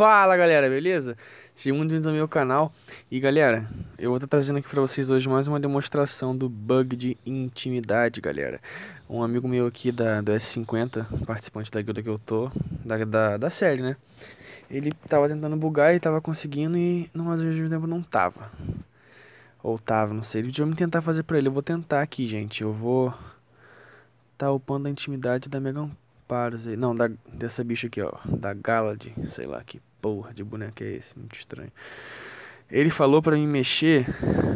Fala galera, beleza? Sejam muito bem-vindos ao meu canal E galera, eu vou estar trazendo aqui para vocês hoje mais uma demonstração do bug de intimidade, galera Um amigo meu aqui da, do S50, participante da guilda que eu tô, da, da, da série, né? Ele tava tentando bugar e tava conseguindo e não, mais ao mesmo tempo não tava Ou tava, não sei, ele devia me tentar fazer pra ele, eu vou tentar aqui, gente Eu vou tá upando a intimidade da Megan não, da, dessa bicha aqui, ó. Da Galad. Sei lá que porra de boneca é esse. Muito estranho. Ele falou para me mexer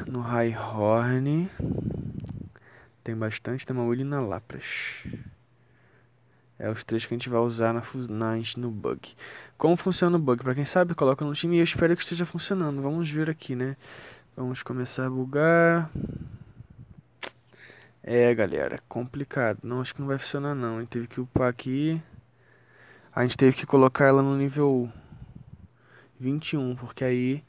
no High Horn. Tem bastante Tamaul na Lapras. É os três que a gente vai usar na, na, no bug. Como funciona o bug? Para quem sabe, coloca no time e eu espero que esteja funcionando. Vamos ver aqui, né? Vamos começar a bugar. É, galera, complicado. Não, acho que não vai funcionar não. A gente teve que upar aqui. A gente teve que colocar ela no nível 21, porque aí...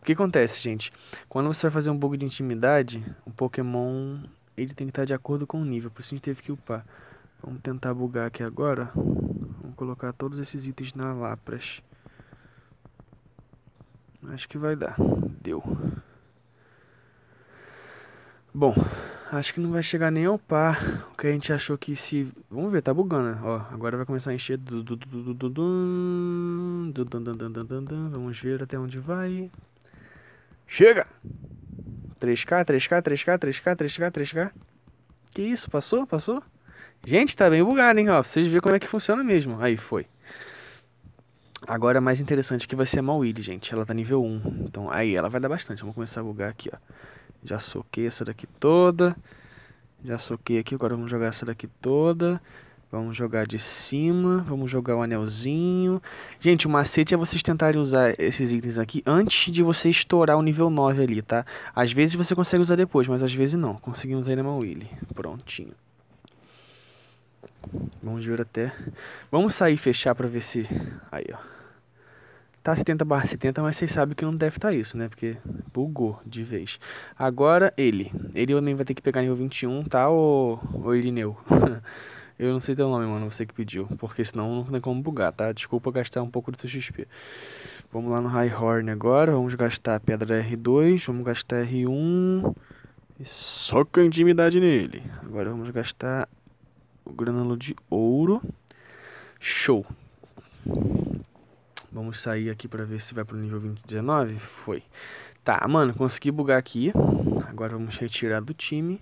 O que acontece, gente? Quando você vai fazer um bug de intimidade, o Pokémon, ele tem que estar de acordo com o nível. Por isso a gente teve que upar. Vamos tentar bugar aqui agora. Vamos colocar todos esses itens na Lapras. Acho que vai dar. Deu. Bom, Acho que não vai chegar nem ao par o que a gente achou que se. Vamos ver, tá bugando. Né? Ó, agora vai começar a encher. Vamos ver até onde vai. Chega! 3K, 3K, 3K, 3K, 3K, 3K. Que isso? Passou? Passou? Gente, tá bem bugado, hein? Ó, pra vocês verem como é que funciona mesmo. Aí, foi. Agora é mais interessante que vai ser a Mawili, gente. Ela tá nível 1. Então, aí, ela vai dar bastante. Vamos começar a bugar aqui, ó. Já soquei essa daqui toda. Já soquei aqui, agora vamos jogar essa daqui toda. Vamos jogar de cima, vamos jogar o anelzinho. Gente, o macete é vocês tentarem usar esses itens aqui antes de você estourar o nível 9 ali, tá? Às vezes você consegue usar depois, mas às vezes não. Conseguimos na mão, Willie. Prontinho. Vamos ver até... Vamos sair e fechar pra ver se... Aí, ó. Tá 70 barra 70, mas vocês sabem que não deve estar tá isso, né? Porque bugou de vez. Agora ele. Ele também vai ter que pegar nível 21, tá, ou ou Irineu? Eu não sei teu nome, mano, você que pediu. Porque senão não tem como bugar, tá? Desculpa gastar um pouco do seu XP. Vamos lá no High Horn agora. Vamos gastar pedra R2. Vamos gastar R1. E soca intimidade nele. Agora vamos gastar o granulo de ouro. Show. Vamos sair aqui para ver se vai pro nível 20, 19. Foi. Tá, mano, consegui bugar aqui. Agora vamos retirar do time.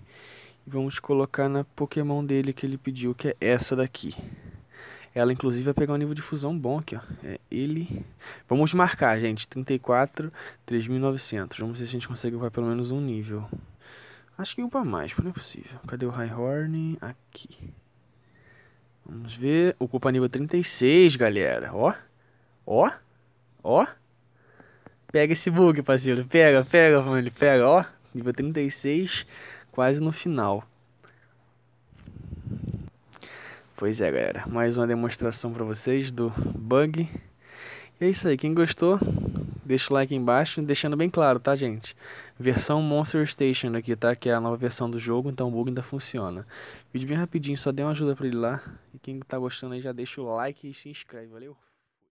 E vamos colocar na Pokémon dele que ele pediu, que é essa daqui. Ela, inclusive, vai pegar um nível de fusão bom aqui, ó. É ele... Vamos marcar, gente. 34, 3.900. Vamos ver se a gente consegue upar pelo menos um nível. Acho que upa mais, não é possível. Cadê o horn Aqui. Vamos ver. Ocupa nível 36, galera. Ó. Ó, ó. Pega esse bug, parceiro. Pega, pega, mano. Pega, ó. Nível 36, quase no final. Pois é, galera. Mais uma demonstração para vocês do bug. E é isso aí. Quem gostou, deixa o like embaixo. Deixando bem claro, tá, gente? Versão Monster Station aqui, tá? Que é a nova versão do jogo, então o bug ainda funciona. Vídeo bem rapidinho, só dê uma ajuda pra ele lá. E quem tá gostando aí já deixa o like e se inscreve, valeu?